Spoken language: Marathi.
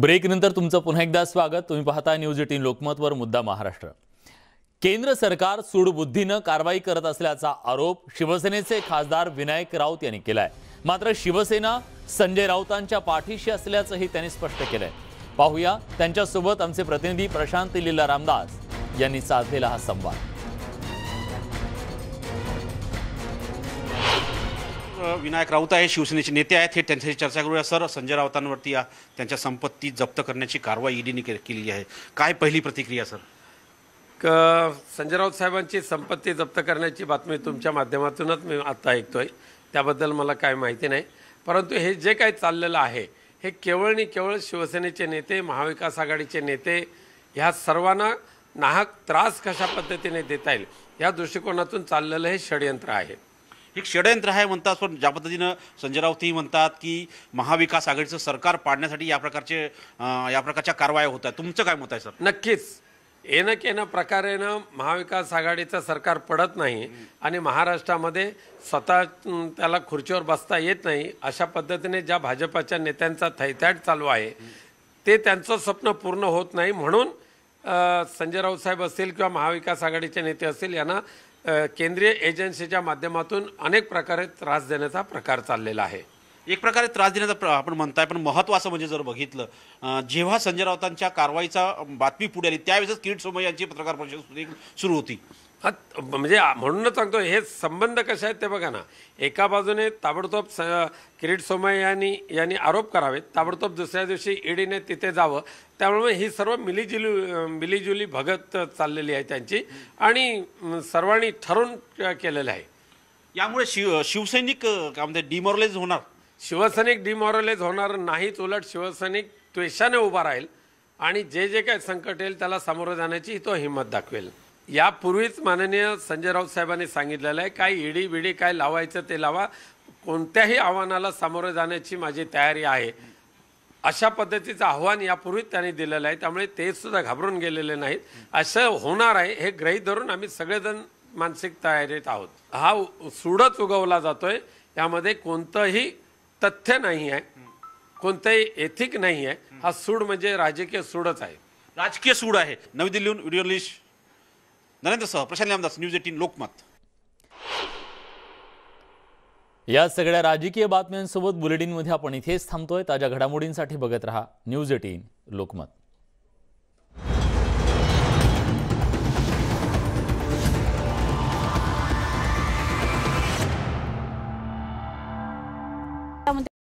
ब्रेक नंतर तुमचं पुन्हा एकदा स्वागत तुम्ही पाहता न्यूज एटीन लोकमतवर मुद्दा महाराष्ट्र केंद्र सरकार सुडबुद्धीनं कारवाई करत असल्याचा आरोप शिवसेनेचे खासदार विनायक राऊत यांनी केलाय मात्र शिवसेना संजय राऊतांच्या पाठीशी असल्याचंही त्यांनी स्पष्ट केलंय पाहूया त्यांच्यासोबत आमचे प्रतिनिधी प्रशांत लीला रामदास यांनी साधलेला हा संवाद विनायक राऊत आहे शिवसेनेचे नेते आहेत हे त्यांच्याशी चर्चा करूया सर संजय राऊतांवरती या त्यांच्या संपत्ती जप्त करण्याची कारवाई ईडीने केलेली आहे काय पहिली प्रतिक्रिया सर क संजय राऊत साहेबांची संपत्ती जप्त करण्याची बातमी तुमच्या माध्यमातूनच मी आत्ता ऐकतोय त्याबद्दल मला काय माहिती नाही परंतु हे जे काही चाललेलं आहे हे केवळ आणि केवळ शिवसेनेचे नेते महाविकास आघाडीचे नेते ह्या सर्वांना नाहक त्रास कशा पद्धतीने देता येईल या दृष्टिकोनातून चाललेलं हे षडयंत्र आहे एक षडयंत्र आहे म्हणतात पण ज्या पद्धतीनं संजय राऊतही म्हणतात की महाविकास आघाडीचं सरकार पाडण्यासाठी या प्रकारचे या प्रकारच्या कारवाया होत आहेत तुमचं काय मत आहे सर नक्कीच येणं केनं प्रकारेनं महाविकास आघाडीचं सरकार पडत नाही आणि महाराष्ट्रामध्ये स्वतः त्याला खुर्चीवर बसता येत नाही अशा पद्धतीने ज्या भाजपाच्या नेत्यांचा थैथॅट चालू आहे ते त्यांचं स्वप्न पूर्ण होत नाही म्हणून संजय राऊत साहेब असतील किंवा महाविकास आघाडीचे नेते असतील यांना केंद्रीय एजन्सीच्या माध्यमातून अनेक प्रकारे त्रास देण्याचा प्रकार चाललेला आहे एक प्रकारे त्रास देण्याचा प्र आपण म्हणताय पण महत्त्वाचं म्हणजे जर बघितलं जेव्हा संजय राऊतांच्या कारवाईचा बातमी पुढे आली त्यावेळेसच किरीट सोमय यांची पत्रकार परिषद सुरू होती हा म्हणजे म्हणूनच सांगतो हे संबंध कसे आहेत ते बघा ना एका बाजूने ताबडतोब स किरीट सोमय्यानी यांनी आरोप करावेत ताबडतोब दुसऱ्या दिवशी ईडीने तिथे जावं त्यामुळे ही सर्व मिलीजुली मिलीजुली भगत चाललेली आहे त्यांची आणि सर्वांनी ठरून केलेलं आहे यामुळे शिव शिवसैनिक काय म्हणजे डिमॉरलाइज होणार शिवसैनिक डिमॉरलाइज होणार नाहीच उलट शिवसैनिक त्वेषाने उभा राहील आणि जे जे काय संकट येईल त्याला सामोरं जाण्याची तो हिंमत दाखवेल यापूर्वीच माननीय संजय राऊत साहेबांनी सांगितलेलं आहे काय ईडी बिडी काय लावायचं ते लावा कोणत्याही आव्हानाला सामोरे जाण्याची माझी तयारी आहे अशा पद्धतीचं आव्हान यापूर्वीच त्यांनी दिलेलं आहे त्यामुळे ते सुद्धा घाबरून गेलेले नाहीत असं होणार आहे हे ग्रही धरून आम्ही सगळेजण मानसिक तयारीत आहोत हा सुडच उगवला जातोय यामध्ये कोणतंही तथ्य नाही आहे कोणतंही एथिक नाही आहे हा सूड म्हणजे राजकीय सूडच आहे राजकीय सूड आहे नवी दिल्लीहून व्हिडिओ लिस्ट नरेंद्र सह प्रशांत रामदास न्यूज एटीन लोकमत या सगळ्या राजकीय बातम्यांसोबत बुलेटिनमध्ये आपण इथेच थांबतोय ताज्या घडामोडींसाठी बघत रहा न्यूज एटीन लोकमत